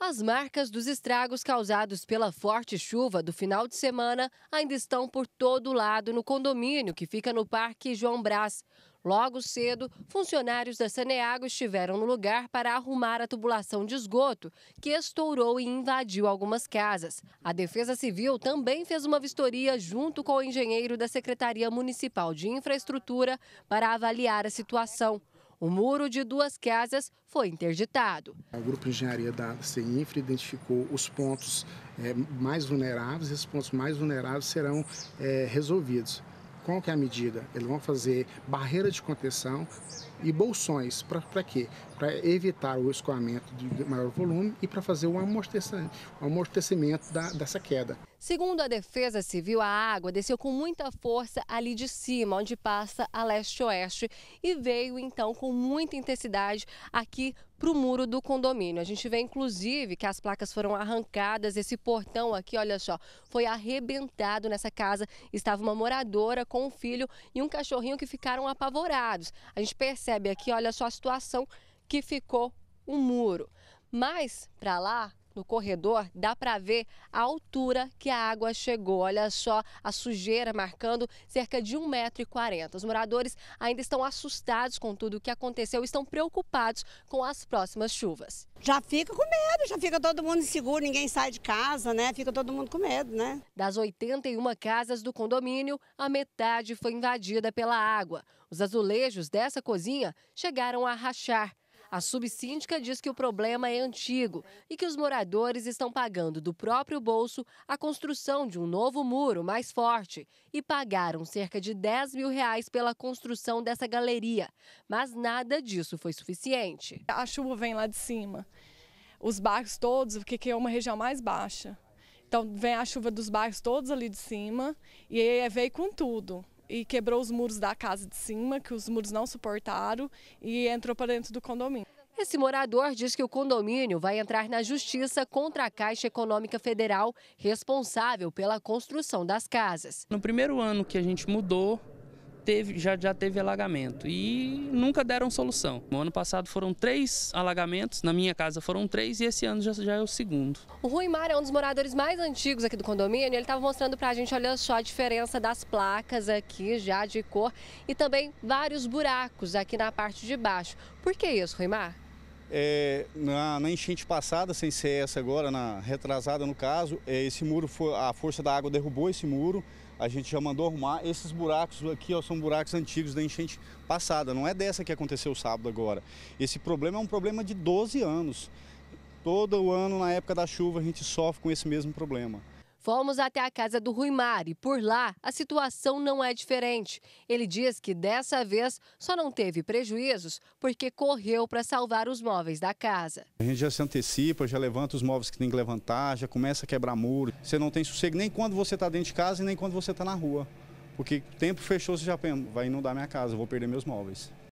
As marcas dos estragos causados pela forte chuva do final de semana ainda estão por todo lado no condomínio que fica no Parque João Brás. Logo cedo, funcionários da Saneago estiveram no lugar para arrumar a tubulação de esgoto, que estourou e invadiu algumas casas. A Defesa Civil também fez uma vistoria junto com o engenheiro da Secretaria Municipal de Infraestrutura para avaliar a situação. O muro de duas casas foi interditado. O Grupo de Engenharia da CEINFRA identificou os pontos é, mais vulneráveis, esses pontos mais vulneráveis serão é, resolvidos é a medida. Eles vão fazer barreira de contenção e bolsões. Para quê? Para evitar o escoamento de maior volume e para fazer o amortecimento, o amortecimento da, dessa queda. Segundo a Defesa Civil, a água desceu com muita força ali de cima, onde passa a leste-oeste, e veio então com muita intensidade aqui para o muro do condomínio. A gente vê, inclusive, que as placas foram arrancadas, esse portão aqui, olha só, foi arrebentado nessa casa. Estava uma moradora com um filho e um cachorrinho que ficaram apavorados. A gente percebe aqui, olha só a situação que ficou o um muro. Mas, para lá, no corredor, dá para ver a altura que a água chegou. Olha só a sujeira marcando cerca de 1,40m. Os moradores ainda estão assustados com tudo o que aconteceu, estão preocupados com as próximas chuvas. Já fica com medo, já fica todo mundo inseguro, ninguém sai de casa, né? Fica todo mundo com medo, né? Das 81 casas do condomínio, a metade foi invadida pela água. Os azulejos dessa cozinha chegaram a rachar. A subsíndica diz que o problema é antigo e que os moradores estão pagando do próprio bolso a construção de um novo muro mais forte e pagaram cerca de 10 mil reais pela construção dessa galeria. Mas nada disso foi suficiente. A chuva vem lá de cima. Os bairros todos, porque é uma região mais baixa. Então vem a chuva dos bairros todos ali de cima e é veio com tudo e quebrou os muros da casa de cima, que os muros não suportaram, e entrou para dentro do condomínio. Esse morador diz que o condomínio vai entrar na justiça contra a Caixa Econômica Federal, responsável pela construção das casas. No primeiro ano que a gente mudou, teve, já, já teve alagamento e nunca deram solução. No ano passado foram três alagamentos, na minha casa foram três e esse ano já, já é o segundo. O Rui Mar é um dos moradores mais antigos aqui do condomínio, ele estava mostrando para a gente, olha só a diferença das placas aqui já de cor e também vários buracos aqui na parte de baixo. Por que isso, Rui Mar? É, na, na, enchente passada, sem ser essa agora, na retrasada no caso, é, esse muro foi, a força da água derrubou esse muro, a gente já mandou arrumar. Esses buracos aqui ó, são buracos antigos da enchente passada, não é dessa que aconteceu sábado agora. Esse problema é um problema de 12 anos. Todo ano, na época da chuva, a gente sofre com esse mesmo problema. Fomos até a casa do Rui Mar e Por lá, a situação não é diferente. Ele diz que dessa vez só não teve prejuízos porque correu para salvar os móveis da casa. A gente já se antecipa, já levanta os móveis que tem que levantar, já começa a quebrar muro. Você não tem sossego nem quando você está dentro de casa e nem quando você está na rua. Porque tempo fechou, você já pensa, vai inundar minha casa, vou perder meus móveis.